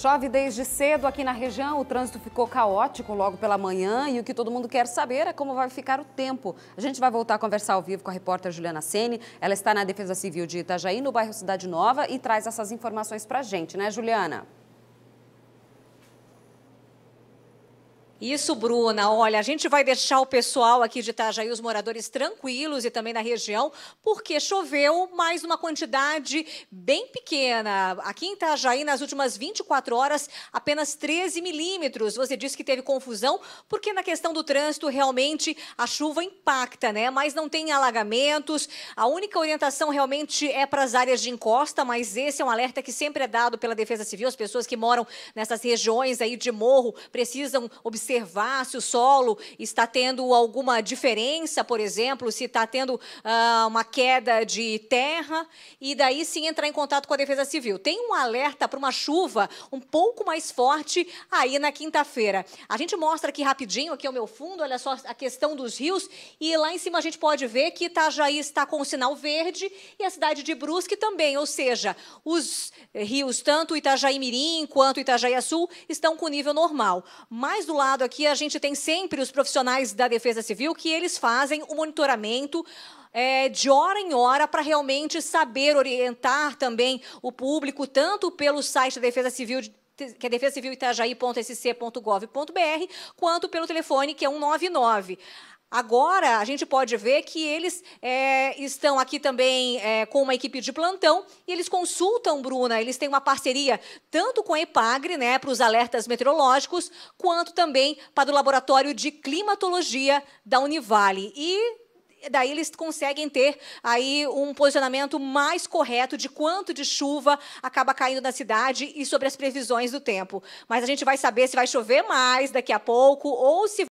Chove desde cedo aqui na região, o trânsito ficou caótico logo pela manhã e o que todo mundo quer saber é como vai ficar o tempo. A gente vai voltar a conversar ao vivo com a repórter Juliana Sene. Ela está na Defesa Civil de Itajaí, no bairro Cidade Nova, e traz essas informações para a gente, né, Juliana? Isso, Bruna. Olha, a gente vai deixar o pessoal aqui de Itajaí, os moradores tranquilos e também na região, porque choveu mais uma quantidade bem pequena. Aqui em Itajaí, nas últimas 24 horas, apenas 13 milímetros. Você disse que teve confusão, porque na questão do trânsito, realmente a chuva impacta, né? Mas não tem alagamentos. A única orientação realmente é para as áreas de encosta, mas esse é um alerta que sempre é dado pela Defesa Civil. As pessoas que moram nessas regiões aí de morro precisam observar observar se o solo está tendo alguma diferença, por exemplo, se está tendo uh, uma queda de terra, e daí sim entrar em contato com a Defesa Civil. Tem um alerta para uma chuva um pouco mais forte aí na quinta-feira. A gente mostra aqui rapidinho, aqui ao meu fundo, olha só a questão dos rios, e lá em cima a gente pode ver que Itajaí está com o sinal verde e a cidade de Brusque também, ou seja, os rios, tanto Itajaí Mirim quanto Itajaí Sul, estão com nível normal. Mais do lado lado aqui, a gente tem sempre os profissionais da Defesa Civil que eles fazem o monitoramento é, de hora em hora para realmente saber orientar também o público, tanto pelo site da Defesa Civil que é defesa civil itajaí.sc.gov.br, quanto pelo telefone que é 199. Agora, a gente pode ver que eles é, estão aqui também é, com uma equipe de plantão e eles consultam, Bruna, eles têm uma parceria tanto com a EPAGRE, né, para os alertas meteorológicos, quanto também para o Laboratório de Climatologia da Univale. E daí eles conseguem ter aí um posicionamento mais correto de quanto de chuva acaba caindo na cidade e sobre as previsões do tempo. Mas a gente vai saber se vai chover mais daqui a pouco ou se